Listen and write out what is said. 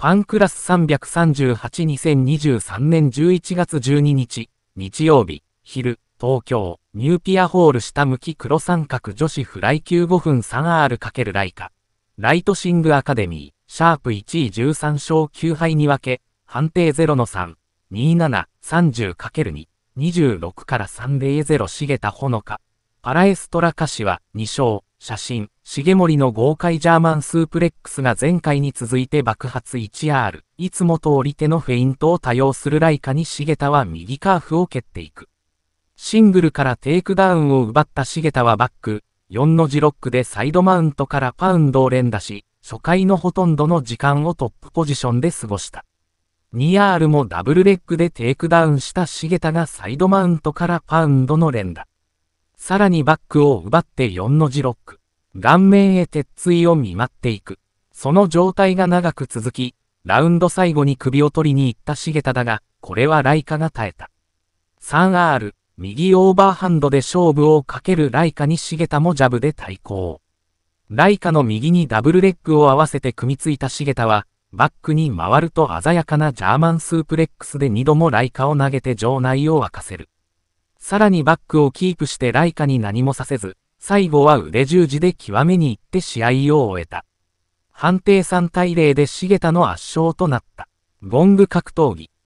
ファンクラス3382023年11月12日、日曜日、昼、東京、ニューピアホール下向き黒三角女子フライ級5分 3R× ライカ。ライトシングアカデミー、シャープ1位13勝9敗に分け、判定0の3、27、30×2、26から300茂田ほのか。パラエストラ歌詞は2勝、写真、重森の豪快ジャーマンスープレックスが前回に続いて爆発 1R、いつも通り手のフェイントを多用するライカに重田は右カーフを蹴っていく。シングルからテイクダウンを奪った重田はバック、4の字ロックでサイドマウントからパウンドを連打し、初回のほとんどの時間をトップポジションで過ごした。2R もダブルレッグでテイクダウンした重田がサイドマウントからパウンドの連打。さらにバックを奪って4の字ロック。顔面へ鉄椎を見舞っていく。その状態が長く続き、ラウンド最後に首を取りに行った重田だが、これはライカが耐えた。3R、右オーバーハンドで勝負をかけるライカに重田もジャブで対抗。ライカの右にダブルレッグを合わせて組みついた重田は、バックに回ると鮮やかなジャーマンスープレックスで2度もライカを投げて場内を沸かせる。さらにバックをキープしてライカに何もさせず、最後は腕十字で極めに行って試合を終えた。判定3対0で茂田の圧勝となった。ゴング格闘技。